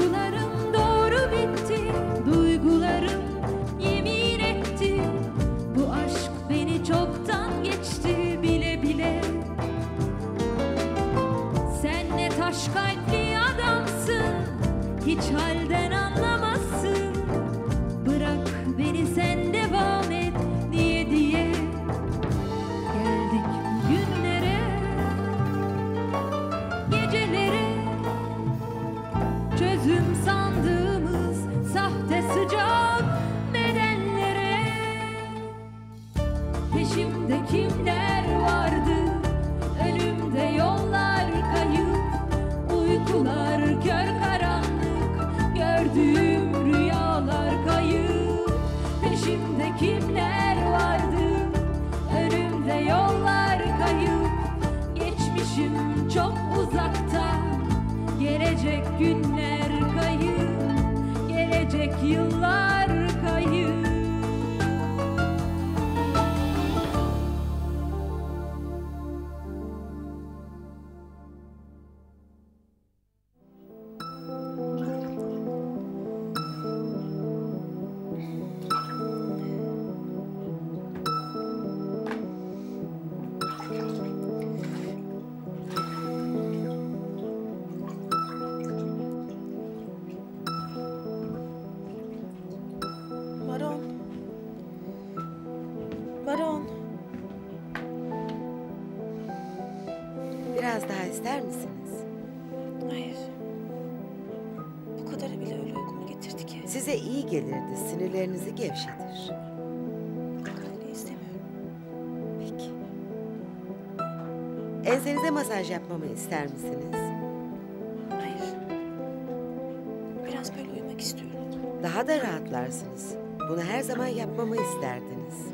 Who knows? ister misiniz? Hayır. Bu kadarı bile öyle uygun getirdi ki. Size iyi gelirdi, sinirlerinizi gevşetir. Kadarını istemiyorum. Peki. Ensenize masaj yapmamı ister misiniz? Hayır. Biraz böyle uyumak istiyorum. Daha da rahatlarsınız. Bunu her zaman yapmamı isterdiniz.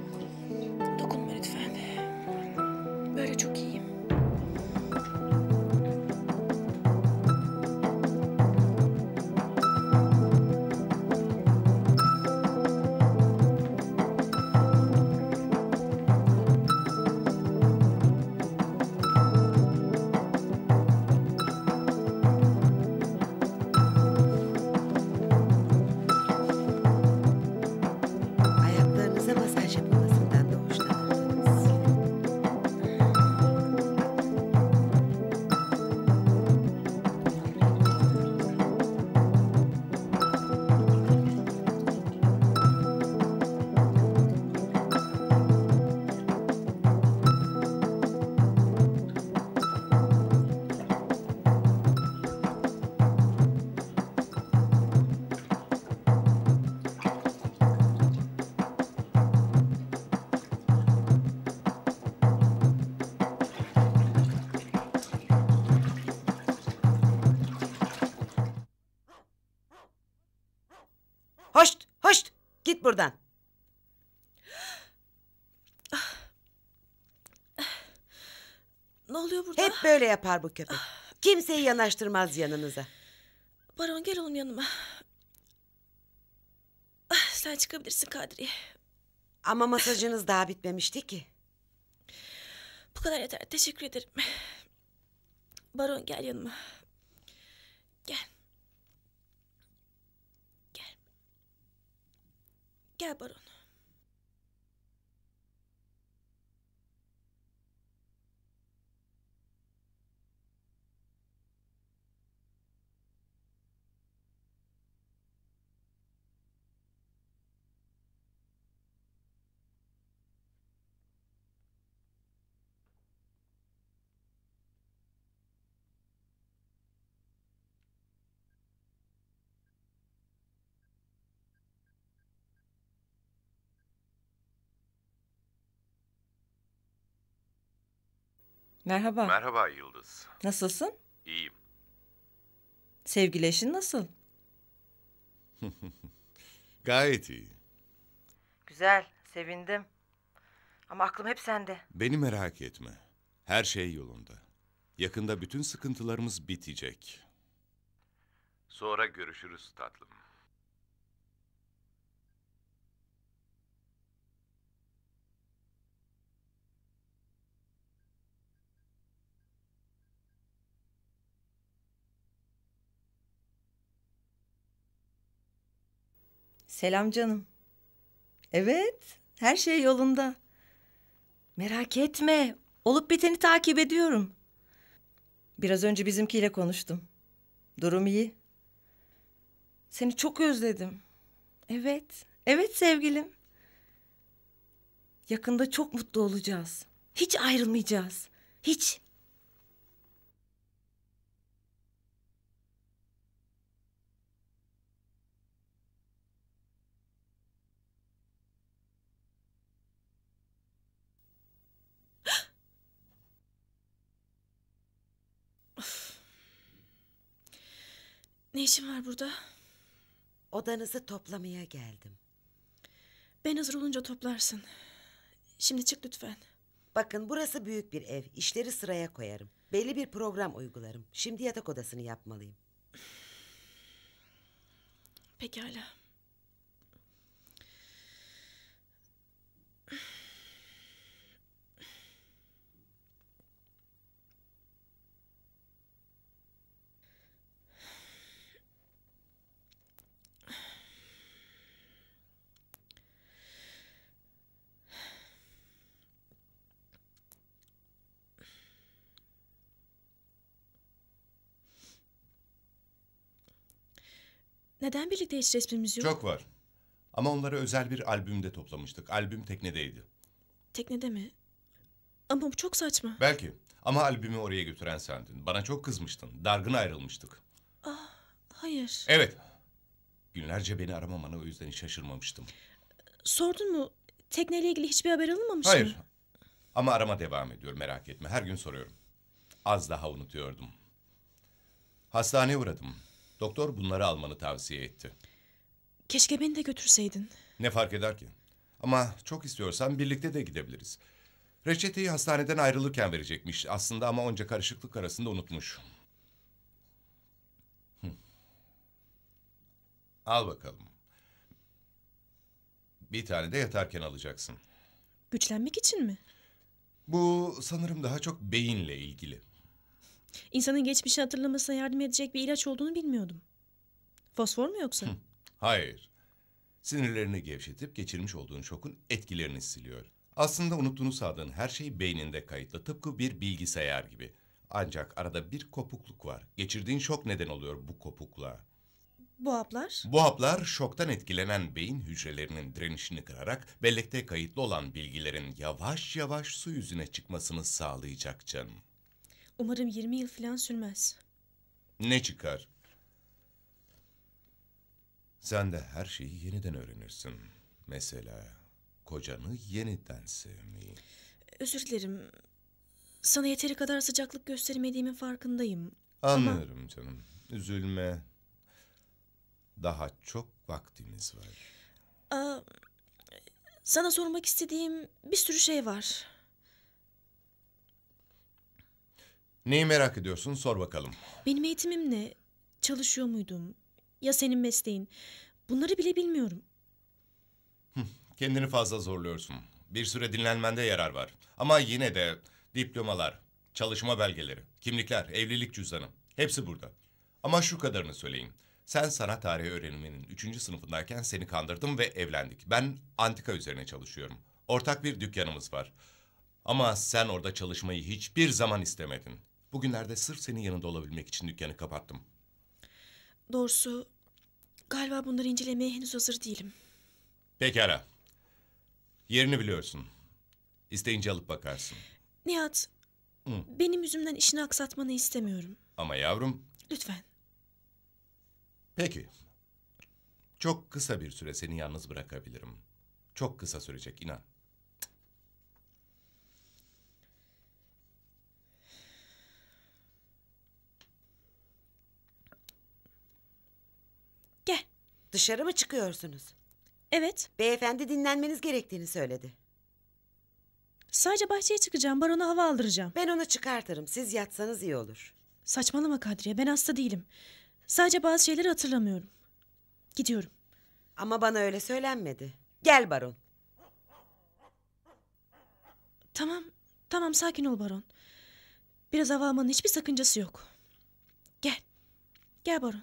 buradan. Ne oluyor burada? Hep böyle yapar bu köpek. Kimseyi yanaştırmaz yanınıza. Baron gel oğlum yanıma. Ah, sen çıkabilirsin Kadriye. Ama masajınız daha bitmemişti ki. Bu kadar yeter. Teşekkür ederim. Baron gel yanıma. क्या पर Merhaba. Merhaba Yıldız. Nasılsın? İyiyim. Sevgileşin nasıl? Gayet iyi. Güzel, sevindim. Ama aklım hep sende. Beni merak etme. Her şey yolunda. Yakında bütün sıkıntılarımız bitecek. Sonra görüşürüz tatlım. Selam canım. Evet, her şey yolunda. Merak etme, olup biteni takip ediyorum. Biraz önce bizimkiyle konuştum. Durum iyi. Seni çok özledim. Evet, evet sevgilim. Yakında çok mutlu olacağız. Hiç ayrılmayacağız. Hiç. Ne işin var burada? Odanızı toplamaya geldim. Ben hazır olunca toplarsın. Şimdi çık lütfen. Bakın burası büyük bir ev. İşleri sıraya koyarım. Belli bir program uygularım. Şimdi yatak odasını yapmalıyım. Pekala. Neden birlikte hiç resmimiz yok? Çok var. Ama onları özel bir albümde toplamıştık. Albüm teknedeydi. Teknede mi? Ama bu çok saçma. Belki. Ama albümü oraya götüren sendin. Bana çok kızmıştın. Dargın ayrılmıştık. Ah, hayır. Evet. Günlerce beni aramamanı o yüzden şaşırmamıştım. Sordun mu? Tekneyle ilgili hiçbir haber alınmamış Hayır. mı? Hayır. Ama arama devam ediyor merak etme. Her gün soruyorum. Az daha unutuyordum. Hastaneye uğradım. Doktor bunları almanı tavsiye etti. Keşke beni de götürseydin. Ne fark eder ki? Ama çok istiyorsan birlikte de gidebiliriz. Reçeteyi hastaneden ayrılırken verecekmiş aslında ama onca karışıklık arasında unutmuş. Hı. Al bakalım. Bir tane de yatarken alacaksın. Güçlenmek için mi? Bu sanırım daha çok beyinle ilgili. İnsanın geçmişi hatırlamasına yardım edecek bir ilaç olduğunu bilmiyordum. Fosfor mu yoksa? Hayır. Sinirlerini gevşetip geçirmiş olduğun şokun etkilerini siliyor. Aslında unuttuğunu sağdığın her şey beyninde kayıtlı tıpkı bir bilgisayar gibi. Ancak arada bir kopukluk var. Geçirdiğin şok neden oluyor bu kopukluğa. Bu haplar? Bu haplar şoktan etkilenen beyin hücrelerinin direnişini kırarak bellekte kayıtlı olan bilgilerin yavaş yavaş su yüzüne çıkmasını sağlayacak canım. Umarım 20 yıl falan sürmez. Ne çıkar? Sen de her şeyi yeniden öğrenirsin. Mesela kocanı yeniden sevmeyi. Özür dilerim. Sana yeteri kadar sıcaklık göstermediğimin farkındayım. Anlıyorum Ama... canım. Üzülme. Daha çok vaktimiz var. Aa, sana sormak istediğim bir sürü şey var. Neyi merak ediyorsun sor bakalım. Benim eğitimim ne? Çalışıyor muydum? Ya senin mesleğin? Bunları bile bilmiyorum. Kendini fazla zorluyorsun. Bir süre dinlenmende yarar var. Ama yine de diplomalar, çalışma belgeleri, kimlikler, evlilik cüzdanı hepsi burada. Ama şu kadarını söyleyeyim? Sen sanat tarihi öğreniminin üçüncü sınıfındayken seni kandırdım ve evlendik. Ben antika üzerine çalışıyorum. Ortak bir dükkanımız var. Ama sen orada çalışmayı hiçbir zaman istemedin. Bugünlerde sırf senin yanında olabilmek için dükkanı kapattım. Doğrusu galiba bunları incelemeye henüz hazır değilim. Pekala. Yerini biliyorsun. İsteyince alıp bakarsın. Nihat, Hı. benim yüzümden işini aksatmanı istemiyorum. Ama yavrum... Lütfen. Peki. Çok kısa bir süre seni yalnız bırakabilirim. Çok kısa sürecek, inan. Dışarı mı çıkıyorsunuz? Evet. Beyefendi dinlenmeniz gerektiğini söyledi. Sadece bahçeye çıkacağım. Barona hava aldıracağım. Ben onu çıkartırım. Siz yatsanız iyi olur. Saçmalama Kadriye. Ben hasta değilim. Sadece bazı şeyleri hatırlamıyorum. Gidiyorum. Ama bana öyle söylenmedi. Gel baron. Tamam. Tamam sakin ol baron. Biraz hava almanın hiçbir sakıncası yok. Gel. Gel baron.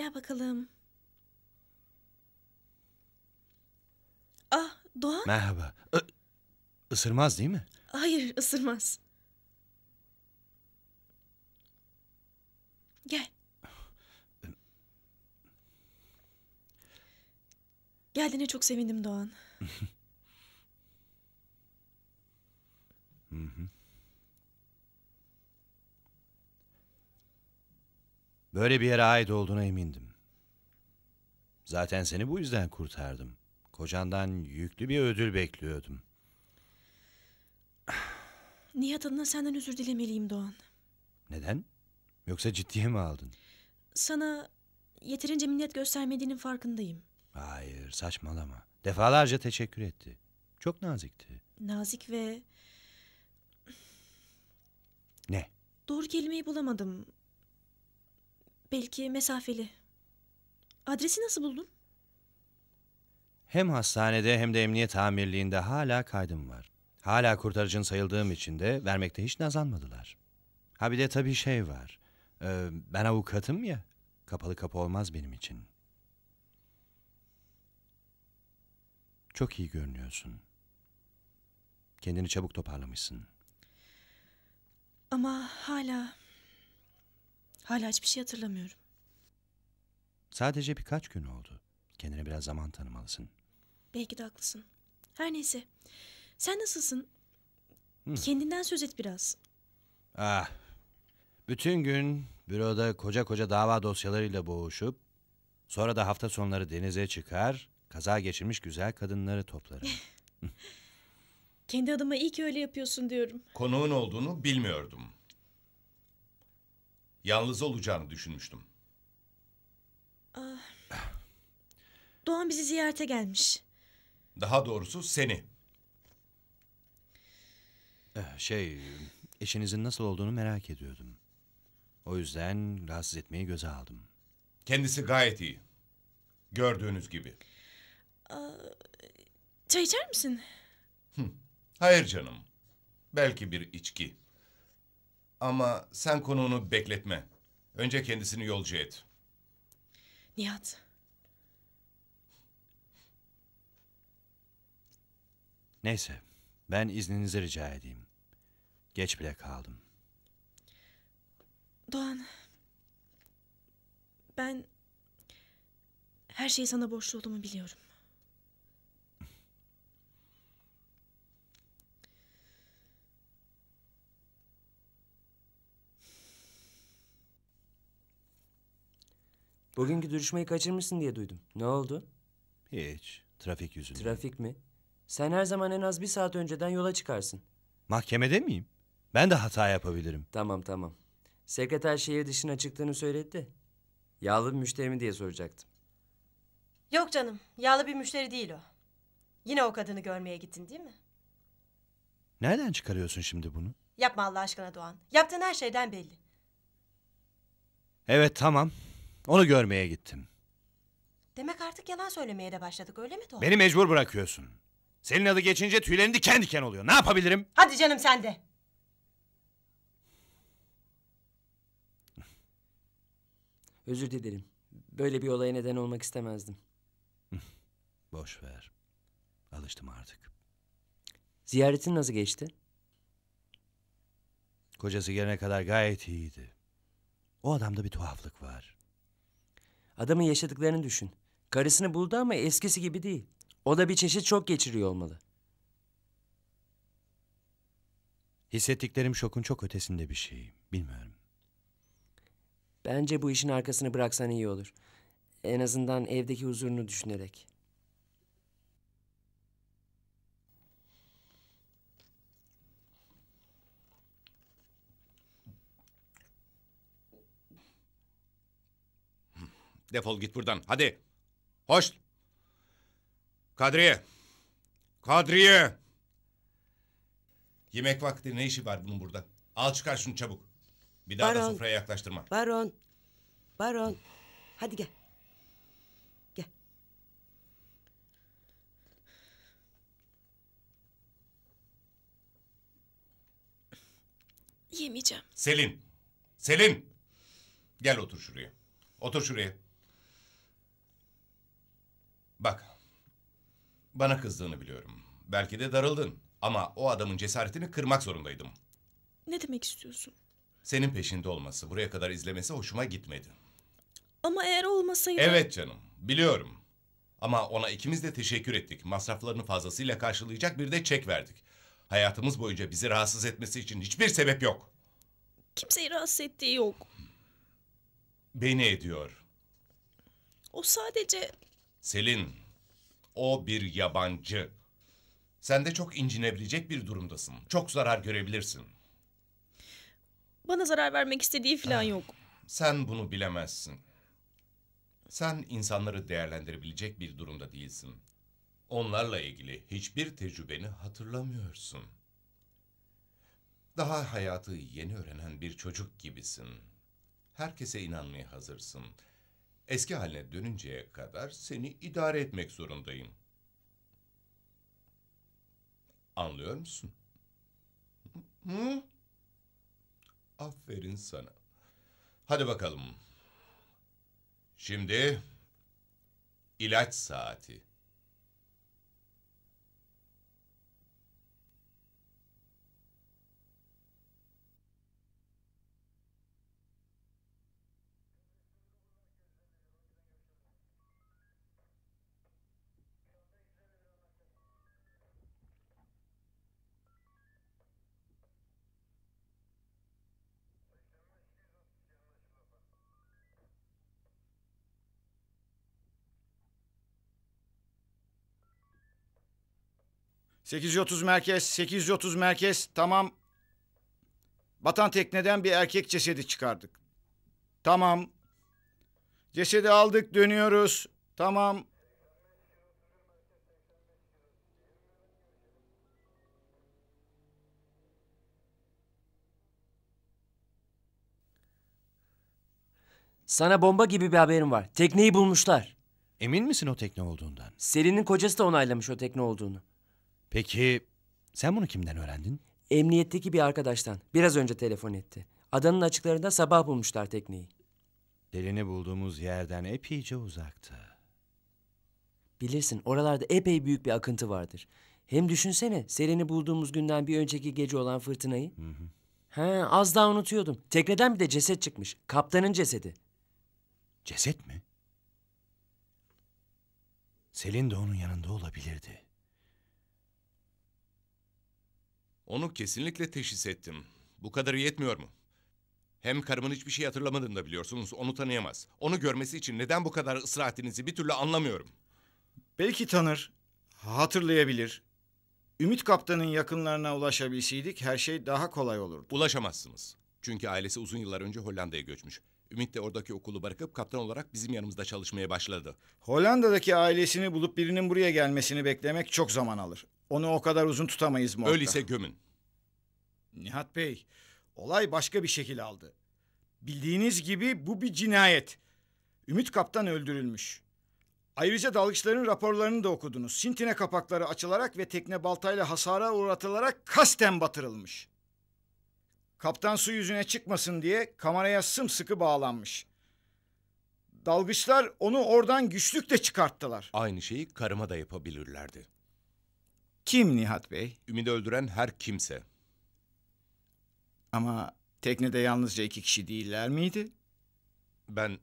Gel bakalım. Ah Doğan. Merhaba. Ö ısırmaz değil mi? Hayır ısırmaz. Gel. Geldiğine çok sevindim Doğan. Hı hı. Böyle bir yere ait olduğuna emindim. Zaten seni bu yüzden kurtardım. Kocandan yüklü bir ödül bekliyordum. Nihat adına senden özür dilemeliyim Doğan. Neden? Yoksa ciddiye mi aldın? Sana yeterince minnet göstermediğinin farkındayım. Hayır saçmalama. Defalarca teşekkür etti. Çok nazikti. Nazik ve... Ne? Doğru kelimeyi bulamadım. Belki mesafeli. Adresi nasıl buldun? Hem hastanede hem de emniyet tamirliğinde hala kaydım var. Hala kurtarıcın sayıldığım için de vermekte hiç nazanmadılar. Ha bir de tabii şey var. Ee, ben avukatım ya. Kapalı kapı olmaz benim için. Çok iyi görünüyorsun. Kendini çabuk toparlamışsın. Ama hala Hala hiçbir şey hatırlamıyorum. Sadece birkaç gün oldu. Kendine biraz zaman tanımalısın. Belki de haklısın. Her neyse. Sen nasılsın? Hı. Hmm. Kendinden söz et biraz. Ah. Bütün gün büroda koca koca dava dosyalarıyla boğuşup sonra da hafta sonları denize çıkar, kaza geçirmiş güzel kadınları toplarım. Kendi adıma iyi ki öyle yapıyorsun diyorum. Konuğun olduğunu bilmiyordum. Yalnız olacağını düşünmüştüm. Ah. Doğan bizi ziyarete gelmiş. Daha doğrusu seni. Eh, şey, eşinizin nasıl olduğunu merak ediyordum. O yüzden rahatsız etmeyi göze aldım. Kendisi gayet iyi. Gördüğünüz gibi. Çay içer misin? Hayır canım. Belki bir içki. Ama sen konuğunu bekletme. Önce kendisini yolcu et. Nihat. Neyse, ben izninizi rica edeyim. Geç bile kaldım. Doğan, ben her şeyi sana borçlu olduğumu biliyorum. Bugünkü duruşmayı kaçırmışsın diye duydum. Ne oldu? Hiç. Trafik yüzünden. Trafik mi? Sen her zaman en az bir saat önceden yola çıkarsın. Mahkemede miyim? Ben de hata yapabilirim. Tamam tamam. Sekreter şehir dışına çıktığını söyledi Yağlı bir müşteri mi diye soracaktım. Yok canım. Yağlı bir müşteri değil o. Yine o kadını görmeye gittin değil mi? Nereden çıkarıyorsun şimdi bunu? Yapma Allah aşkına Doğan. Yaptığın her şeyden belli. Evet tamam. Onu görmeye gittim. Demek artık yalan söylemeye de başladık öyle mi Doğan? Beni mecbur bırakıyorsun. Senin adı geçince tüylerin diken diken oluyor. Ne yapabilirim? Hadi canım sen de. Özür dilerim. Böyle bir olaya neden olmak istemezdim. Boş ver. Alıştım artık. Ziyaretin nasıl geçti? Kocası gelene kadar gayet iyiydi. O adamda bir tuhaflık var. Adamın yaşadıklarını düşün. Karısını buldu ama eskisi gibi değil. O da bir çeşit çok geçiriyor olmalı. Hissettiklerim şokun çok ötesinde bir şey. Bilmiyorum. Bence bu işin arkasını bıraksan iyi olur. En azından evdeki huzurunu düşünerek. Defol git buradan. Hadi. Hoş. Kadriye. Kadriye. Yemek vakti ne işi var bunun burada? Al çıkar şunu çabuk. Bir daha Baron. da sofraya yaklaştırma. Baron. Baron. Hadi gel. Gel. Yemeyeceğim. Selin. Selin. Gel otur şuraya. Otur şuraya. Bak. Bana kızdığını biliyorum. Belki de darıldın. Ama o adamın cesaretini kırmak zorundaydım. Ne demek istiyorsun? Senin peşinde olması, buraya kadar izlemesi hoşuma gitmedi. Ama eğer olmasaydı... Evet canım, biliyorum. Ama ona ikimiz de teşekkür ettik. Masraflarını fazlasıyla karşılayacak bir de çek verdik. Hayatımız boyunca bizi rahatsız etmesi için hiçbir sebep yok. Kimseyi rahatsız ettiği yok. Beni ediyor. O sadece Selin, o bir yabancı. Sen de çok incinebilecek bir durumdasın. Çok zarar görebilirsin. Bana zarar vermek istediği falan yok. Ah, sen bunu bilemezsin. Sen insanları değerlendirebilecek bir durumda değilsin. Onlarla ilgili hiçbir tecrübeni hatırlamıyorsun. Daha hayatı yeni öğrenen bir çocuk gibisin. Herkese inanmaya hazırsın. Eski haline dönünceye kadar seni idare etmek zorundayım. Anlıyor musun? Hı? Aferin sana. Hadi bakalım. Şimdi ilaç saati. 830 merkez, 830 merkez. Tamam. Batan tekneden bir erkek cesedi çıkardık. Tamam. Cesedi aldık, dönüyoruz. Tamam. Sana bomba gibi bir haberim var. Tekneyi bulmuşlar. Emin misin o tekne olduğundan? Selin'in kocası da onaylamış o tekne olduğunu. Peki sen bunu kimden öğrendin? Emniyetteki bir arkadaştan. Biraz önce telefon etti. Adanın açıklarında sabah bulmuşlar tekneyi. Delini bulduğumuz yerden epeyce uzakta. Bilirsin oralarda epey büyük bir akıntı vardır. Hem düşünsene Seren'i bulduğumuz günden bir önceki gece olan fırtınayı. Hı hı. Ha, az daha unutuyordum. Tekneden bir de ceset çıkmış. Kaptanın cesedi. Ceset mi? Selin de onun yanında olabilirdi. Onu kesinlikle teşhis ettim. Bu kadar yetmiyor mu? Hem karımın hiçbir şey hatırlamadığını da biliyorsunuz. Onu tanıyamaz. Onu görmesi için neden bu kadar ısrar ettiğinizi bir türlü anlamıyorum. Belki tanır, hatırlayabilir. Ümit Kaptan'ın yakınlarına ulaşabilseydik her şey daha kolay olurdu. Ulaşamazsınız. Çünkü ailesi uzun yıllar önce Hollanda'ya göçmüş. Ümit de oradaki okulu bırakıp kaptan olarak bizim yanımızda çalışmaya başladı. Hollanda'daki ailesini bulup birinin buraya gelmesini beklemek çok zaman alır. Onu o kadar uzun tutamayız morgda. Öyleyse gömün. Nihat Bey, olay başka bir şekil aldı. Bildiğiniz gibi bu bir cinayet. Ümit Kaptan öldürülmüş. Ayrıca dalgıçların raporlarını da okudunuz. Sintine kapakları açılarak ve tekne baltayla hasara uğratılarak kasten batırılmış. Kaptan su yüzüne çıkmasın diye kameraya sımsıkı bağlanmış. Dalgıçlar onu oradan güçlükle çıkarttılar. Aynı şeyi karıma da yapabilirlerdi. Kim Nihat Bey? Ümidi öldüren her kimse. Ama teknede yalnızca iki kişi değiller miydi? Ben...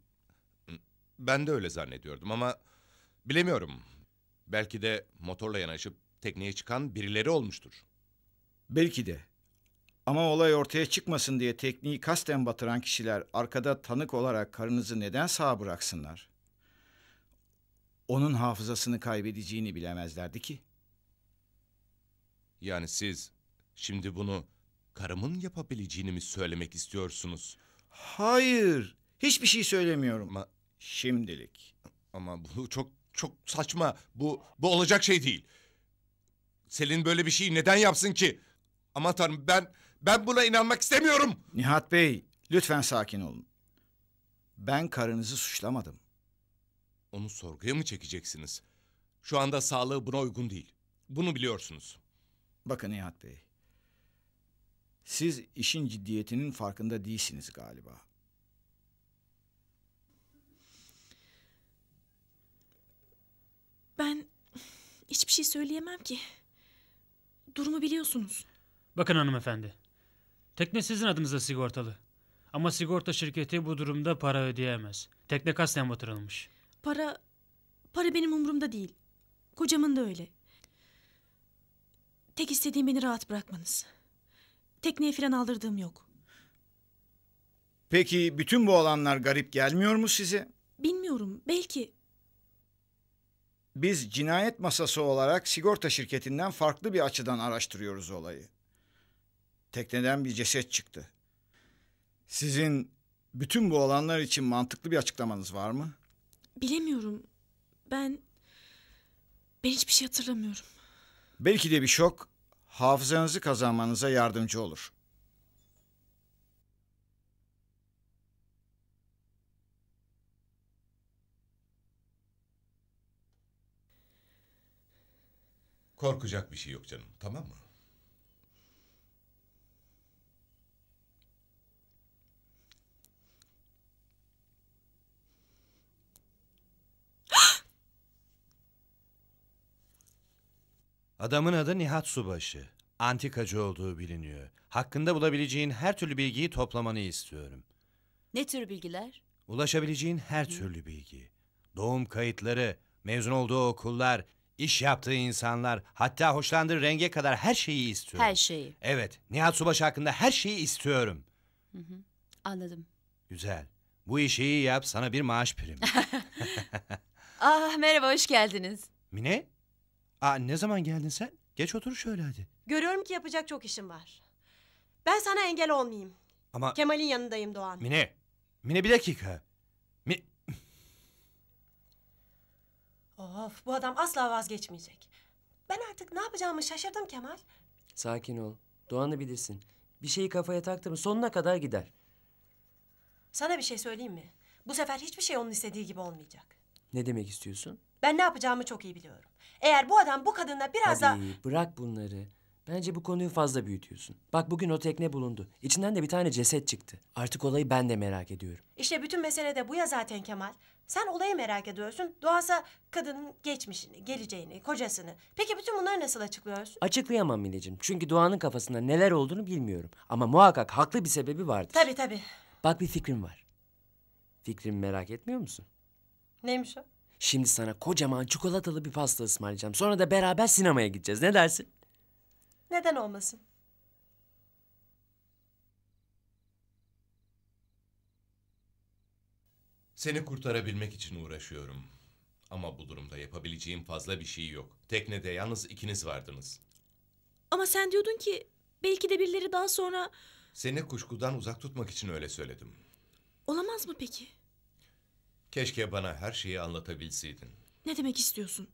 Ben de öyle zannediyordum ama... Bilemiyorum. Belki de motorla yanaşıp tekneye çıkan birileri olmuştur. Belki de. Ama olay ortaya çıkmasın diye tekniği kasten batıran kişiler arkada tanık olarak karınızı neden sağ bıraksınlar? Onun hafızasını kaybedeceğini bilemezlerdi ki. Yani siz şimdi bunu karımın yapabileceğini mi söylemek istiyorsunuz? Hayır. Hiçbir şey söylemiyorum. Ama şimdilik. Ama bu çok çok saçma. Bu bu olacak şey değil. Selin böyle bir şeyi neden yapsın ki? Ama tanrım ben ben buna inanmak istemiyorum. Nihat Bey, lütfen sakin olun. Ben karınızı suçlamadım. Onu sorguya mı çekeceksiniz? Şu anda sağlığı buna uygun değil. Bunu biliyorsunuz. Bakın Nihat Bey. Siz işin ciddiyetinin farkında değilsiniz galiba. Ben hiçbir şey söyleyemem ki. Durumu biliyorsunuz. Bakın hanımefendi. Tekne sizin adınıza sigortalı. Ama sigorta şirketi bu durumda para ödeyemez. Tekne kasten batırılmış. Para, para benim umurumda değil. Kocamın da öyle. Tek istediğim beni rahat bırakmanız. Tekneye falan aldırdığım yok. Peki bütün bu olanlar garip gelmiyor mu size? Bilmiyorum. Belki biz cinayet masası olarak sigorta şirketinden farklı bir açıdan araştırıyoruz olayı. Tekneden bir ceset çıktı. Sizin bütün bu olanlar için mantıklı bir açıklamanız var mı? Bilemiyorum. Ben ben hiçbir şey hatırlamıyorum. Belki de bir şok hafızanızı kazanmanıza yardımcı olur. Korkacak bir şey yok canım, tamam mı? Adamın adı Nihat Subaşı. Antikacı olduğu biliniyor. Hakkında bulabileceğin her türlü bilgiyi toplamanı istiyorum. Ne tür bilgiler? Ulaşabileceğin her türlü bilgi. Doğum kayıtları, mezun olduğu okullar, iş yaptığı insanlar, hatta hoşlandığı renge kadar her şeyi istiyorum. Her şeyi. Evet, Nihat Subaşı hakkında her şeyi istiyorum. Hı hı, anladım. Güzel. Bu işi iyi yap, sana bir maaş primi. ah merhaba, hoş geldiniz. Mine? Aa, ne zaman geldin sen? Geç otur şöyle hadi. Görüyorum ki yapacak çok işim var. Ben sana engel olmayayım. Ama... Kemal'in yanındayım Doğan. Mine. Mine bir dakika. Mi... of bu adam asla vazgeçmeyecek. Ben artık ne yapacağımı şaşırdım Kemal. Sakin ol. Doğan'ı bilirsin. Bir şeyi kafaya taktı mı sonuna kadar gider. Sana bir şey söyleyeyim mi? Bu sefer hiçbir şey onun istediği gibi olmayacak. Ne demek istiyorsun? Ben ne yapacağımı çok iyi biliyorum. Eğer bu adam bu kadınla biraz daha... bırak bunları. Bence bu konuyu fazla büyütüyorsun. Bak bugün o tekne bulundu. İçinden de bir tane ceset çıktı. Artık olayı ben de merak ediyorum. İşte bütün mesele de bu ya zaten Kemal. Sen olayı merak ediyorsun. Doğansa kadının geçmişini, geleceğini, kocasını. Peki bütün bunları nasıl açıklıyorsun? Açıklayamam Mineciğim. Çünkü Doğan'ın kafasında neler olduğunu bilmiyorum. Ama muhakkak haklı bir sebebi vardır. Tabii tabii. Bak bir fikrim var. Fikrimi merak etmiyor musun? Neymiş o? Şimdi sana kocaman çikolatalı bir pasta ısmarlayacağım. Sonra da beraber sinemaya gideceğiz. Ne dersin? Neden olmasın? Seni kurtarabilmek için uğraşıyorum. Ama bu durumda yapabileceğim fazla bir şey yok. Teknede yalnız ikiniz vardınız. Ama sen diyordun ki belki de birileri daha sonra... Seni kuşkudan uzak tutmak için öyle söyledim. Olamaz mı peki? Keşke bana her şeyi anlatabilseydin. Ne demek istiyorsun?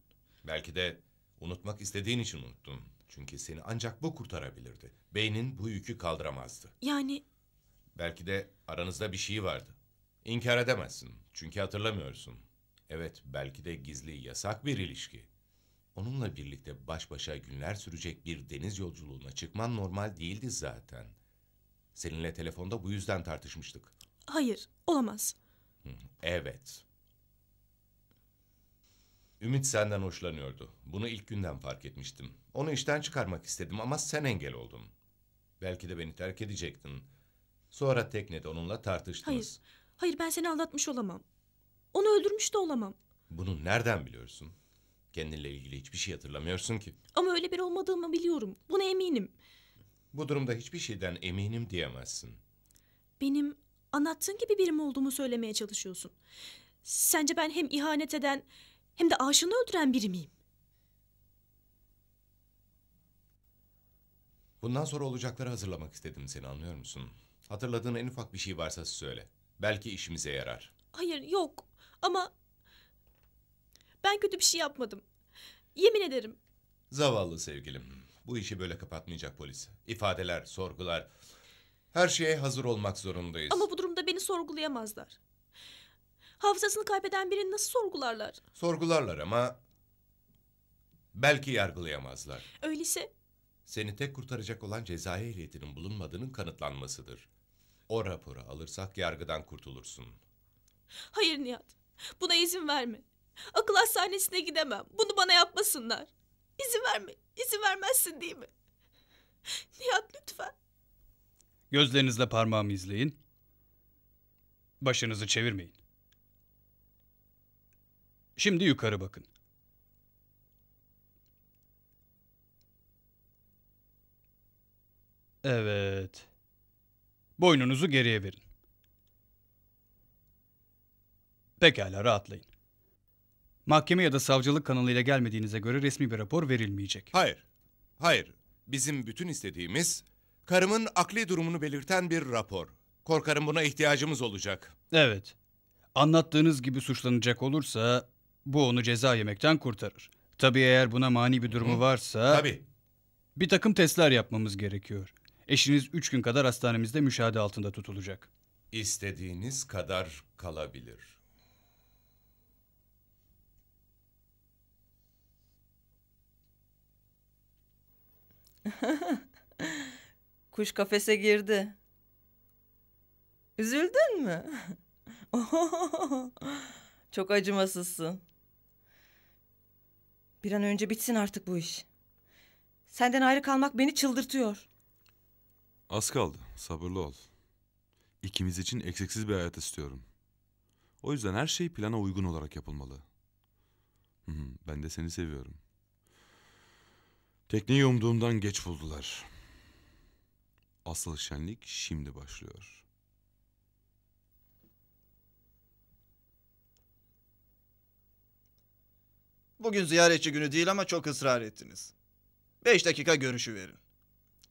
Belki de unutmak istediğin için unuttun. Çünkü seni ancak bu kurtarabilirdi. Beynin bu yükü kaldıramazdı. Yani... Belki de aranızda bir şey vardı. İnkar edemezsin. Çünkü hatırlamıyorsun. Evet, belki de gizli, yasak bir ilişki. Onunla birlikte baş başa günler sürecek bir deniz yolculuğuna çıkman normal değildi zaten. Seninle telefonda bu yüzden tartışmıştık. Hayır, olamaz. Evet. Ümit senden hoşlanıyordu. Bunu ilk günden fark etmiştim. Onu işten çıkarmak istedim ama sen engel oldun. Belki de beni terk edecektin. Sonra teknede onunla tartıştınız. Hayır, hayır ben seni aldatmış olamam. Onu öldürmüş de olamam. Bunu nereden biliyorsun? Kendinle ilgili hiçbir şey hatırlamıyorsun ki. Ama öyle bir olmadığımı biliyorum. Buna eminim. Bu durumda hiçbir şeyden eminim diyemezsin. Benim anlattığın gibi birim olduğumu söylemeye çalışıyorsun. Sence ben hem ihanet eden hem de aşığını öldüren biri miyim? Bundan sonra olacakları hazırlamak istedim seni anlıyor musun? Hatırladığın en ufak bir şey varsa söyle. Belki işimize yarar. Hayır yok ama ben kötü bir şey yapmadım. Yemin ederim. Zavallı sevgilim. Bu işi böyle kapatmayacak polis. İfadeler, sorgular. Her şeye hazır olmak zorundayız. Ama bu durumda beni sorgulayamazlar. Hafızasını kaybeden birini nasıl sorgularlar? Sorgularlar ama... ...belki yargılayamazlar. Öyleyse? Seni tek kurtaracak olan cezai ehliyetinin bulunmadığının kanıtlanmasıdır. O raporu alırsak yargıdan kurtulursun. Hayır Nihat. Buna izin verme. Akıl hastanesine gidemem. Bunu bana yapmasınlar. İzin verme. İzin vermezsin değil mi? Nihat lütfen. Gözlerinizle parmağımı izleyin. Başınızı çevirmeyin. Şimdi yukarı bakın. Evet. Boynunuzu geriye verin. Pekala rahatlayın. Mahkeme ya da savcılık kanalıyla gelmediğinize göre resmi bir rapor verilmeyecek. Hayır. Hayır. Bizim bütün istediğimiz Karımın akli durumunu belirten bir rapor. Korkarım buna ihtiyacımız olacak. Evet. Anlattığınız gibi suçlanacak olursa bu onu ceza yemekten kurtarır. Tabii eğer buna mani bir durumu varsa... Tabii. Bir takım testler yapmamız gerekiyor. Eşiniz üç gün kadar hastanemizde müşahede altında tutulacak. İstediğiniz kadar kalabilir. Kuş kafese girdi. Üzüldün mü? Çok acımasızsın. Bir an önce bitsin artık bu iş. Senden ayrı kalmak beni çıldırtıyor. Az kaldı. Sabırlı ol. İkimiz için eksiksiz bir hayat istiyorum. O yüzden her şey plana uygun olarak yapılmalı. Ben de seni seviyorum. Tekneyi umduğumdan geç buldular. Asıl şenlik şimdi başlıyor. Bugün ziyaretçi günü değil ama çok ısrar ettiniz. Beş dakika görüşü verin.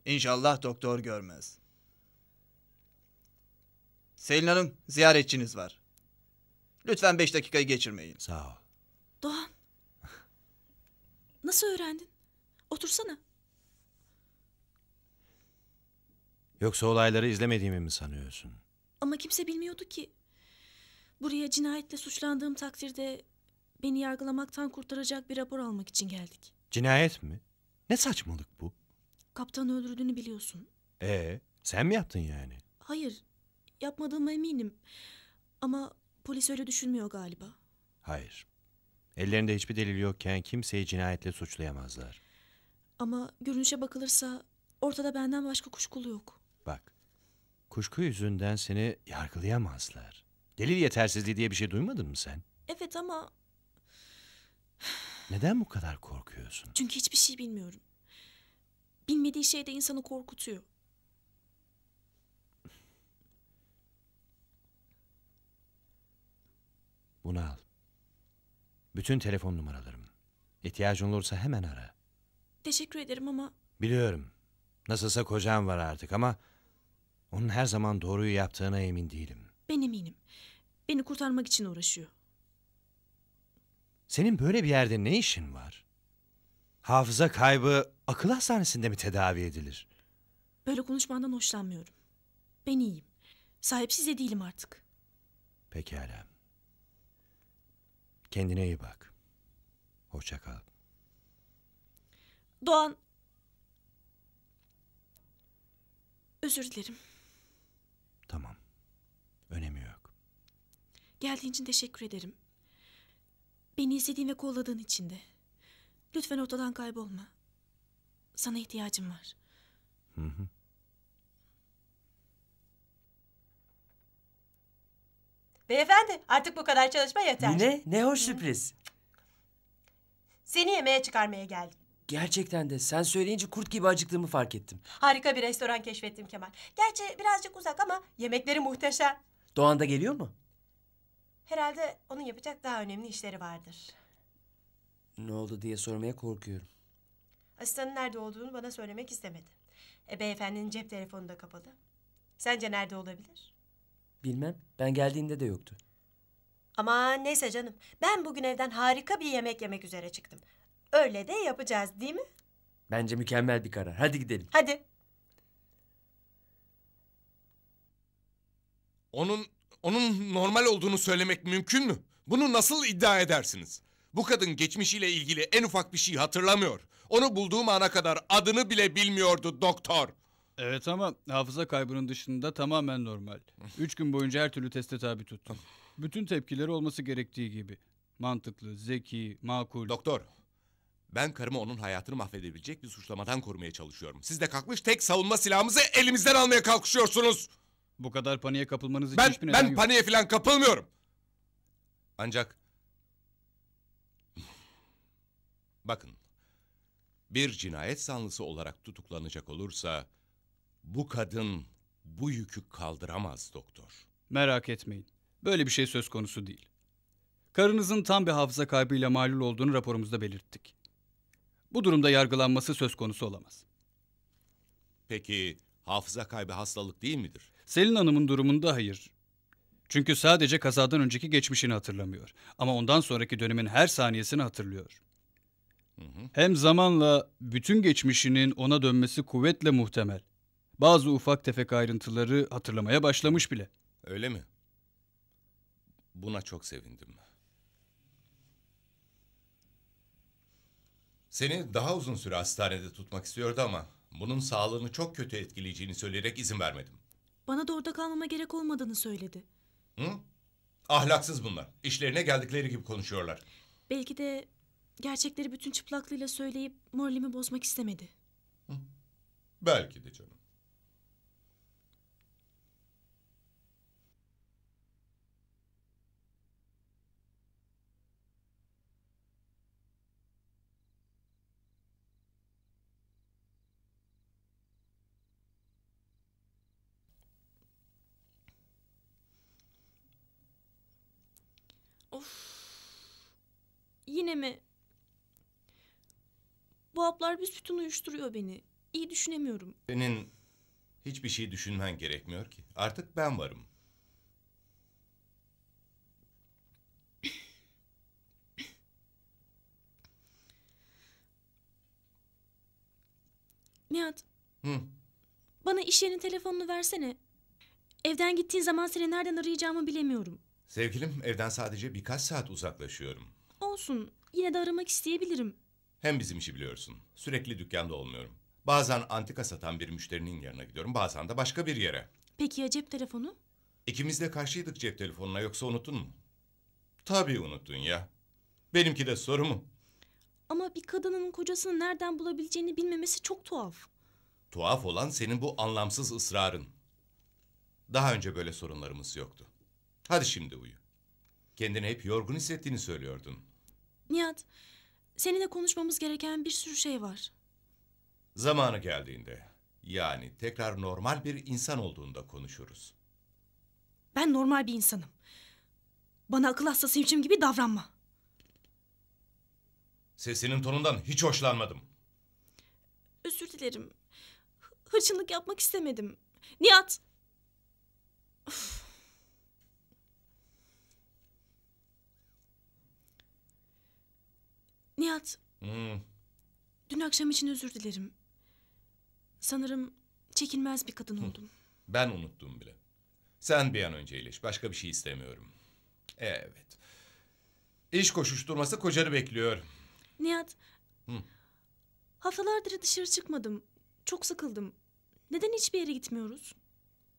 İnşallah doktor görmez. Selin Hanım ziyaretçiniz var. Lütfen beş dakikayı geçirmeyin. Sağ ol. Doğan. Nasıl öğrendin? Otursana. Yoksa olayları izlemediğimi mi sanıyorsun? Ama kimse bilmiyordu ki. Buraya cinayetle suçlandığım takdirde beni yargılamaktan kurtaracak bir rapor almak için geldik. Cinayet mi? Ne saçmalık bu? Kaptan öldürdüğünü biliyorsun. Ee, sen mi yaptın yani? Hayır, yapmadığıma eminim. Ama polis öyle düşünmüyor galiba. Hayır. Ellerinde hiçbir delil yokken kimseyi cinayetle suçlayamazlar. Ama görünüşe bakılırsa ortada benden başka kuşkulu yok. Bak, kuşku yüzünden seni yargılayamazlar. Delil yetersizliği diye bir şey duymadın mı sen? Evet ama... Neden bu kadar korkuyorsun? Çünkü hiçbir şey bilmiyorum. Bilmediği şey de insanı korkutuyor. Bunu al. Bütün telefon numaralarım. İhtiyacın olursa hemen ara. Teşekkür ederim ama... Biliyorum. Nasılsa kocam var artık ama... Onun her zaman doğruyu yaptığına emin değilim. Ben eminim. Beni kurtarmak için uğraşıyor. Senin böyle bir yerde ne işin var? Hafıza kaybı akıl hastanesinde mi tedavi edilir? Böyle konuşmandan hoşlanmıyorum. Ben iyiyim. Sahipsiz de değilim artık. Pekala. Kendine iyi bak. Hoşça kal. Doğan. Özür dilerim. Tamam. Önemi yok. Geldiğin için teşekkür ederim. Beni izlediğin ve kolladığın için de. Lütfen ortadan kaybolma. Sana ihtiyacım var. Hı hı. Beyefendi artık bu kadar çalışma yeter. Ne? ne hoş sürpriz. Seni yemeğe çıkarmaya geldik. Gerçekten de sen söyleyince kurt gibi acıktığımı fark ettim. Harika bir restoran keşfettim Kemal. Gerçi birazcık uzak ama yemekleri muhteşem. Doğan da geliyor mu? Herhalde onun yapacak daha önemli işleri vardır. Ne oldu diye sormaya korkuyorum. Asistanın nerede olduğunu bana söylemek istemedi. E, beyefendinin cep telefonu da kapalı. Sence nerede olabilir? Bilmem. Ben geldiğinde de yoktu. Ama neyse canım. Ben bugün evden harika bir yemek yemek üzere çıktım. Öyle de yapacağız değil mi? Bence mükemmel bir karar. Hadi gidelim. Hadi. Onun onun normal olduğunu söylemek mümkün mü? Bunu nasıl iddia edersiniz? Bu kadın geçmişiyle ilgili en ufak bir şey hatırlamıyor. Onu bulduğum ana kadar adını bile bilmiyordu doktor. Evet ama hafıza kaybının dışında tamamen normal. Üç gün boyunca her türlü teste tabi tuttum. Bütün tepkileri olması gerektiği gibi. Mantıklı, zeki, makul. Doktor, ben karımı onun hayatını mahvedebilecek bir suçlamadan korumaya çalışıyorum. Siz de kalkmış tek savunma silahımızı elimizden almaya kalkışıyorsunuz. Bu kadar paniğe kapılmanız için ben, hiçbir neden Ben yok. paniğe falan kapılmıyorum. Ancak... Bakın. Bir cinayet sanlısı olarak tutuklanacak olursa... ...bu kadın bu yükü kaldıramaz doktor. Merak etmeyin. Böyle bir şey söz konusu değil. Karınızın tam bir hafıza kaybıyla malul olduğunu raporumuzda belirttik. Bu durumda yargılanması söz konusu olamaz. Peki hafıza kaybı hastalık değil midir? Selin Hanım'ın durumunda hayır. Çünkü sadece kazadan önceki geçmişini hatırlamıyor. Ama ondan sonraki dönemin her saniyesini hatırlıyor. Hı hı. Hem zamanla bütün geçmişinin ona dönmesi kuvvetle muhtemel. Bazı ufak tefek ayrıntıları hatırlamaya başlamış bile. Öyle mi? Buna çok sevindim. Seni daha uzun süre hastanede tutmak istiyordu ama bunun sağlığını çok kötü etkileyeceğini söyleyerek izin vermedim. Bana da orada kalmama gerek olmadığını söyledi. Hı? Ahlaksız bunlar. İşlerine geldikleri gibi konuşuyorlar. Belki de gerçekleri bütün çıplaklığıyla söyleyip moralimi bozmak istemedi. Hı? Belki de canım. Of. Yine mi? Bu haplar büsbütün uyuşturuyor beni. İyi düşünemiyorum. Senin hiçbir şey düşünmen gerekmiyor ki. Artık ben varım. Nihat. Hı. Bana iş yerinin telefonunu versene. Evden gittiğin zaman seni nereden arayacağımı bilemiyorum. Sevgilim evden sadece birkaç saat uzaklaşıyorum. Olsun. Yine de aramak isteyebilirim. Hem bizim işi biliyorsun. Sürekli dükkanda olmuyorum. Bazen antika satan bir müşterinin yanına gidiyorum. Bazen de başka bir yere. Peki ya cep telefonu? İkimiz de karşıydık cep telefonuna. Yoksa unuttun mu? Tabii unuttun ya. Benimki de soru mu? Ama bir kadının kocasını nereden bulabileceğini bilmemesi çok tuhaf. Tuhaf olan senin bu anlamsız ısrarın. Daha önce böyle sorunlarımız yoktu. Hadi şimdi uyu. Kendini hep yorgun hissettiğini söylüyordun. Nihat, seninle konuşmamız gereken bir sürü şey var. Zamanı geldiğinde, yani tekrar normal bir insan olduğunda konuşuruz. Ben normal bir insanım. Bana akıl hastası hiçim gibi davranma. Sesinin tonundan hiç hoşlanmadım. Özür dilerim. Hırçınlık yapmak istemedim. Nihat! Of. Nihat. Hmm. Dün akşam için özür dilerim. Sanırım çekilmez bir kadın oldum. Ben unuttum bile. Sen bir an önce iyileş. Başka bir şey istemiyorum. Evet. İş koşuşturması kocanı bekliyor. Nihat. Hı. Haftalardır dışarı çıkmadım. Çok sıkıldım. Neden hiçbir yere gitmiyoruz?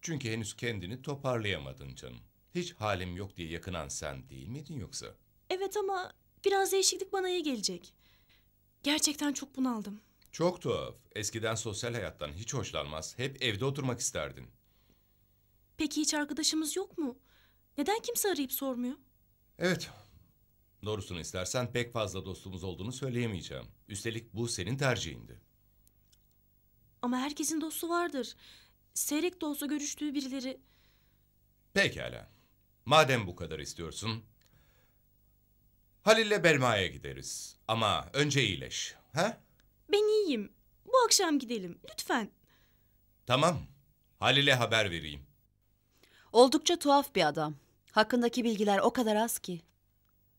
Çünkü henüz kendini toparlayamadın canım. Hiç halim yok diye yakınan sen değil miydin yoksa? Evet ama Biraz değişiklik bana iyi gelecek. Gerçekten çok bunaldım. Çok tuhaf. Eskiden sosyal hayattan hiç hoşlanmaz. Hep evde oturmak isterdin. Peki hiç arkadaşımız yok mu? Neden kimse arayıp sormuyor? Evet. Doğrusunu istersen pek fazla dostumuz olduğunu söyleyemeyeceğim. Üstelik bu senin tercihindi. Ama herkesin dostu vardır. Seyrek de olsa görüştüğü birileri. Pekala. Madem bu kadar istiyorsun, Halil'le Belma'ya gideriz. Ama önce iyileş. He? Ben iyiyim. Bu akşam gidelim lütfen. Tamam. Halil'e haber vereyim. Oldukça tuhaf bir adam. Hakkındaki bilgiler o kadar az ki.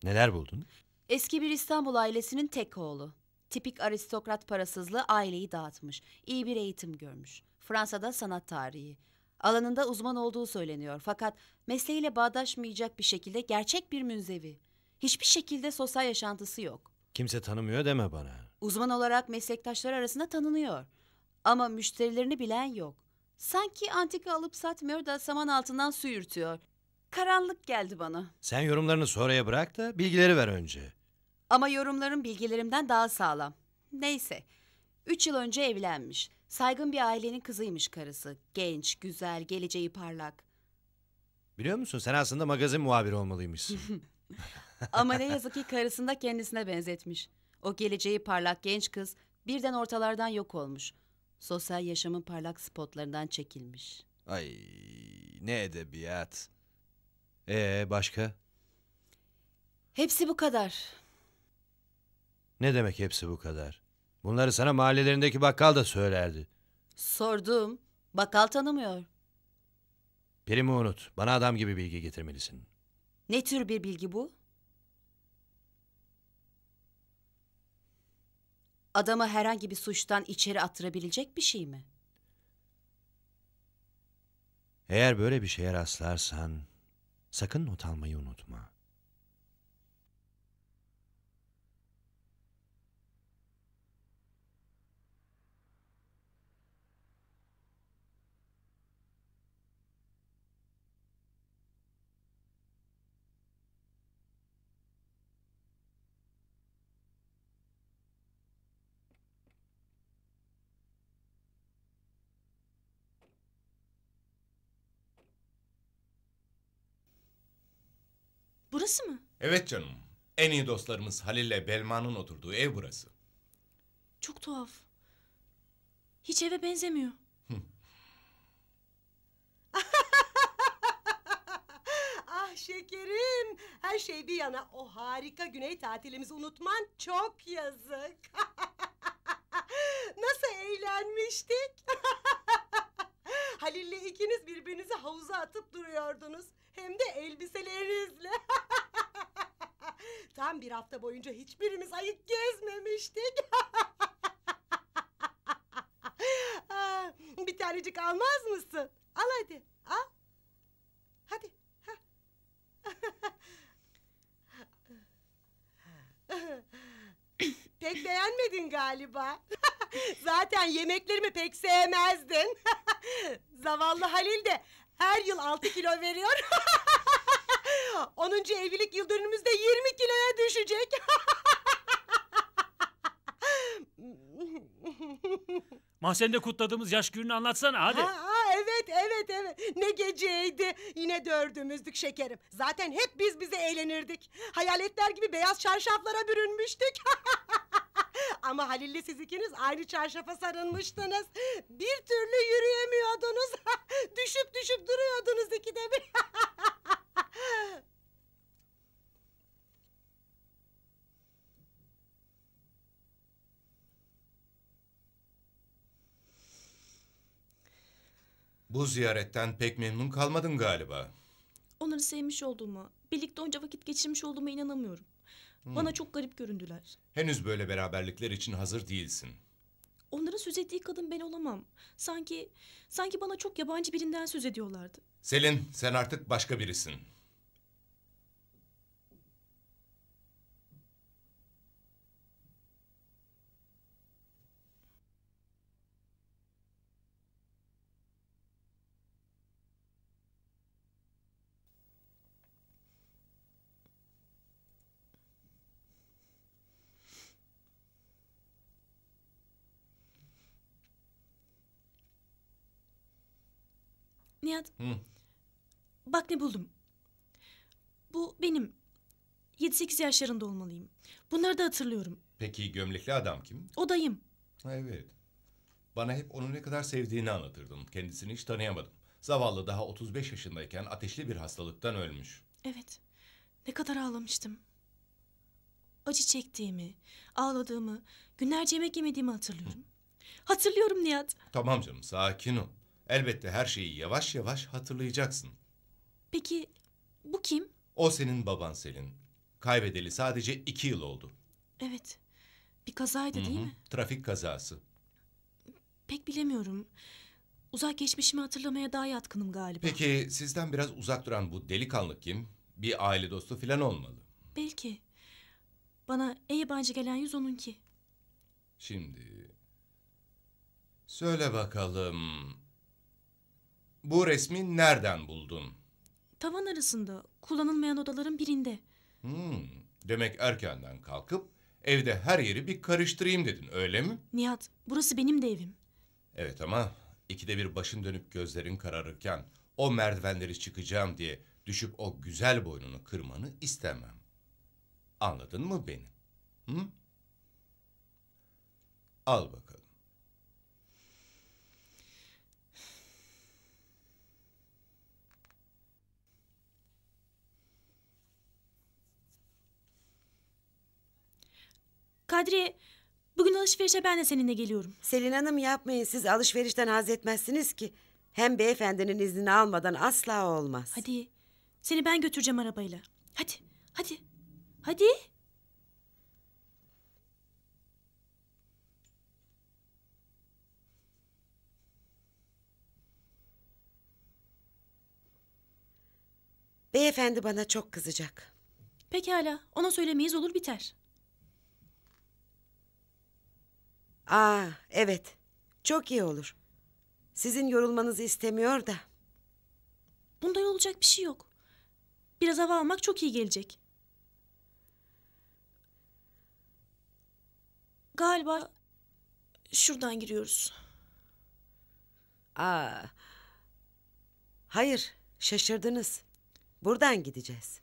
Neler buldun? Eski bir İstanbul ailesinin tek oğlu. Tipik aristokrat parasızlığı aileyi dağıtmış. İyi bir eğitim görmüş. Fransa'da sanat tarihi. Alanında uzman olduğu söyleniyor fakat mesleğiyle bağdaşmayacak bir şekilde gerçek bir münzevi. Hiçbir şekilde sosyal yaşantısı yok. Kimse tanımıyor deme bana. Uzman olarak meslektaşlar arasında tanınıyor. Ama müşterilerini bilen yok. Sanki antika alıp satmıyor da saman altından su yürütüyor. Karanlık geldi bana. Sen yorumlarını sonraya bırak da bilgileri ver önce. Ama yorumların bilgilerimden daha sağlam. Neyse. Üç yıl önce evlenmiş. Saygın bir ailenin kızıymış karısı. Genç, güzel, geleceği parlak. Biliyor musun sen aslında magazin muhabiri olmalıymışsın. Ama ne yazık ki karısında kendisine benzetmiş. O geleceği parlak genç kız birden ortalardan yok olmuş. Sosyal yaşamın parlak spotlarından çekilmiş. Ay ne edebiyat. Ee başka? Hepsi bu kadar. Ne demek hepsi bu kadar? Bunları sana mahallelerindeki bakkal da söylerdi. Sordum. Bakkal tanımıyor. Primi unut. Bana adam gibi bilgi getirmelisin. Ne tür bir bilgi bu? adamı herhangi bir suçtan içeri attırabilecek bir şey mi? Eğer böyle bir şeye rastlarsan sakın not almayı unutma. Burası mı? Evet canım. En iyi dostlarımız Halil Halil'le Belma'nın oturduğu ev burası. Çok tuhaf. Hiç eve benzemiyor. ah şekerim. Her şey bir yana o harika güney tatilimizi unutman çok yazık. Nasıl eğlenmiştik? Halil ile ikiniz birbirinizi havuza atıp duruyordunuz. Hem de elbiselerinizle. Tam bir hafta boyunca hiçbirimiz ayık gezmemiştik. Ah, bir tanecik almaz mısın? Al hadi, al. Hadi. pek beğenmedin galiba. Zaten yemeklerimi pek sevmezdin. Zavallı Halil de her yıl altı kilo veriyor. Onuncu evlilik yıl dönümümüzde yirmi kiloya düşecek. Mahzende kutladığımız yaş gününü anlatsana hadi. Ha, ha, evet evet evet ne geceydi yine dördümüzdük şekerim. Zaten hep biz bize eğlenirdik. Hayaletler gibi beyaz çarşaflara bürünmüştük. Ama Halil'le siz ikiniz aynı çarşafa sarılmıştınız. Bir türlü yürüyemiyordunuz. düşüp düşüp duruyordunuz ikide bir. Bu ziyaretten pek memnun kalmadın galiba. Onları sevmiş olduğuma, birlikte onca vakit geçirmiş olduğuma inanamıyorum. Hmm. Bana çok garip göründüler. Henüz böyle beraberlikler için hazır değilsin. Onların söz ettiği kadın ben olamam. Sanki sanki bana çok yabancı birinden söz ediyorlardı. Selin sen artık başka birisin. Nihat. Hı. Bak ne buldum. Bu benim. 7-8 yaşlarında olmalıyım. Bunları da hatırlıyorum. Peki gömlekli adam kim? O dayım. Evet. Bana hep onu ne kadar sevdiğini anlatırdın. Kendisini hiç tanıyamadım. Zavallı daha 35 yaşındayken ateşli bir hastalıktan ölmüş. Evet. Ne kadar ağlamıştım. Acı çektiğimi, ağladığımı, günlerce yemek yemediğimi hatırlıyorum. Hı. Hatırlıyorum Nihat. Tamam canım sakin ol. Elbette her şeyi yavaş yavaş hatırlayacaksın. Peki bu kim? O senin baban Selin. Kaybedeli sadece iki yıl oldu. Evet. Bir kazaydı değil Hı hı, mi? Trafik kazası. Pek bilemiyorum. Uzak geçmişimi hatırlamaya daha yatkınım galiba. Peki sizden biraz uzak duran bu delikanlı kim? Bir aile dostu falan olmalı. Belki. Bana en yabancı gelen yüz onun ki. Şimdi... Söyle bakalım... Bu resmi nereden buldun? Tavan arasında, kullanılmayan odaların birinde. Hmm, demek erkenden kalkıp evde her yeri bir karıştırayım dedin öyle mi? Nihat, burası benim de evim. Evet ama ikide bir başın dönüp gözlerin kararırken o merdivenleri çıkacağım diye düşüp o güzel boynunu kırmanı istemem. Anladın mı beni? Hı? Al bakalım. Kadriye bugün alışverişe ben de seninle geliyorum. Selin Hanım yapmayın siz alışverişten haz etmezsiniz ki. Hem beyefendinin iznini almadan asla olmaz. Hadi seni ben götüreceğim arabayla. Hadi hadi hadi. Beyefendi bana çok kızacak. Pekala ona söylemeyiz olur biter. Aa ah, evet. Çok iyi olur. Sizin yorulmanızı istemiyor da. Bundan olacak bir şey yok. Biraz hava almak çok iyi gelecek. Galiba şuradan giriyoruz. Aa. Ah. Hayır, şaşırdınız. Buradan gideceğiz.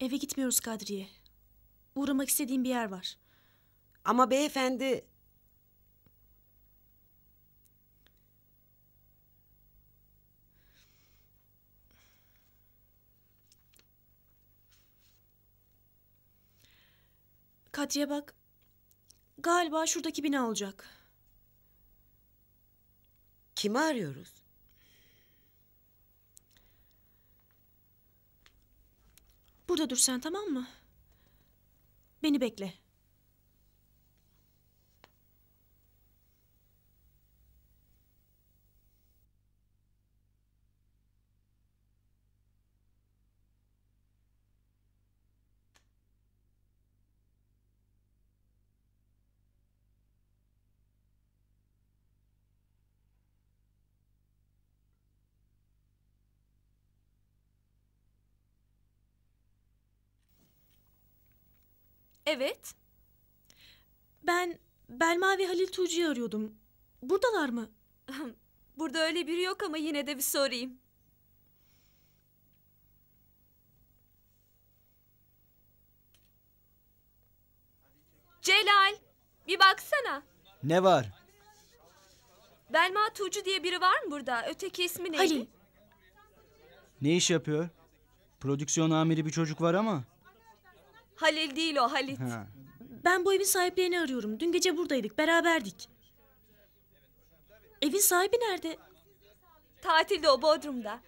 Eve gitmiyoruz Kadriye. Uğramak istediğim bir yer var. Ama beyefendi... Katya bak. Galiba şuradaki bina olacak. Kimi arıyoruz? Burada dur sen tamam mı? Beni bekle. Evet. Ben Belma ve Halil Tuğcu'yu arıyordum. Buradalar mı? Burada öyle biri yok ama yine de bir sorayım. Celal, bir baksana. Ne var? Belma Tuğcu diye biri var mı burada? Öteki ismi neydi? Halil. Ne iş yapıyor? Prodüksiyon amiri bir çocuk var ama Halil değil o Halit. Ha. Ben bu evin sahiplerini arıyorum. Dün gece buradaydık, beraberdik. Evin sahibi nerede? Tatilde o Bodrum'da.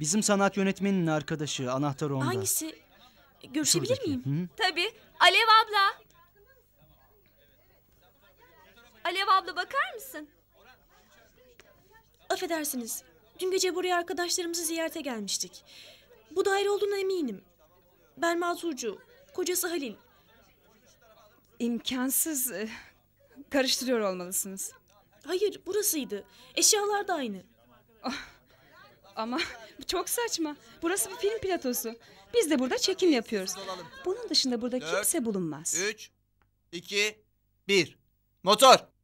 Bizim sanat yönetmeninin arkadaşı, anahtar onda. Hangisi? Görüşebilir miyim? Hı? Tabii. Alev abla. Alev abla bakar mısın? Affedersiniz. Dün gece buraya arkadaşlarımızı ziyarete gelmiştik. Bu daire olduğuna eminim. Ben Turcu, kocası Halil. İmkansız. E, karıştırıyor olmalısınız. Hayır burasıydı. Eşyalar da aynı. Ah, ama çok saçma. Burası bir film platosu. Biz de burada çekim yapıyoruz. Bunun dışında burada Dört, kimse bulunmaz. Üç, iki, bir. Motor!